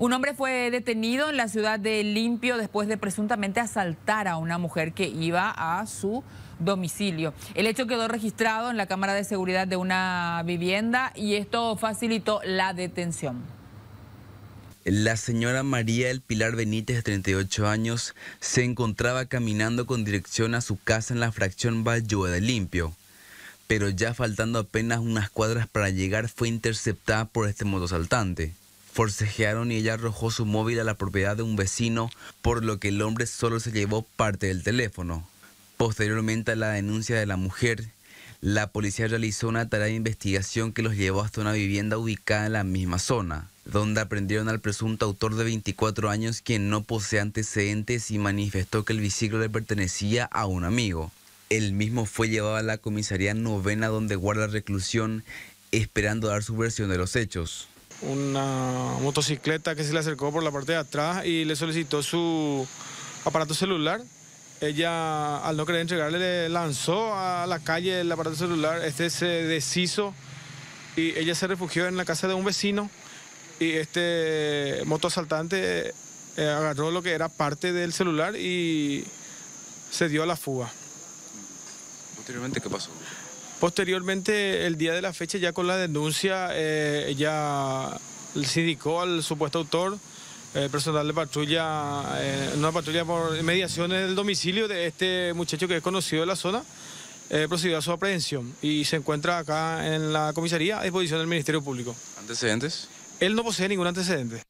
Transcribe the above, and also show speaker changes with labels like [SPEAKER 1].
[SPEAKER 1] Un hombre fue detenido en la ciudad de Limpio después de presuntamente asaltar a una mujer que iba a su domicilio. El hecho quedó registrado en la cámara de seguridad de una vivienda y esto facilitó la detención.
[SPEAKER 2] La señora María El Pilar Benítez, de 38 años, se encontraba caminando con dirección a su casa en la fracción Valle de Limpio, pero ya faltando apenas unas cuadras para llegar fue interceptada por este motosaltante forcejearon y ella arrojó su móvil a la propiedad de un vecino, por lo que el hombre solo se llevó parte del teléfono. Posteriormente a la denuncia de la mujer, la policía realizó una tarea de investigación que los llevó hasta una vivienda ubicada en la misma zona, donde aprendieron al presunto autor de 24 años quien no posee antecedentes y manifestó que el biciclo le pertenecía a un amigo. El mismo fue llevado a la comisaría novena donde guarda reclusión esperando dar su versión de los hechos
[SPEAKER 3] una motocicleta que se le acercó por la parte de atrás y le solicitó su aparato celular. Ella, al no querer entregarle, le lanzó a la calle el aparato celular. Este se deshizo y ella se refugió en la casa de un vecino y este motoasaltante eh, agarró lo que era parte del celular y se dio a la fuga. Posteriormente, ¿qué pasó? Posteriormente, el día de la fecha, ya con la denuncia, ya eh, se indicó al supuesto autor, eh, personal de patrulla, una eh, patrulla por mediaciones del domicilio de este muchacho que es conocido de la zona, procedió a su aprehensión y se encuentra acá en la comisaría a disposición del Ministerio Público. ¿Antecedentes? Él no posee ningún antecedente.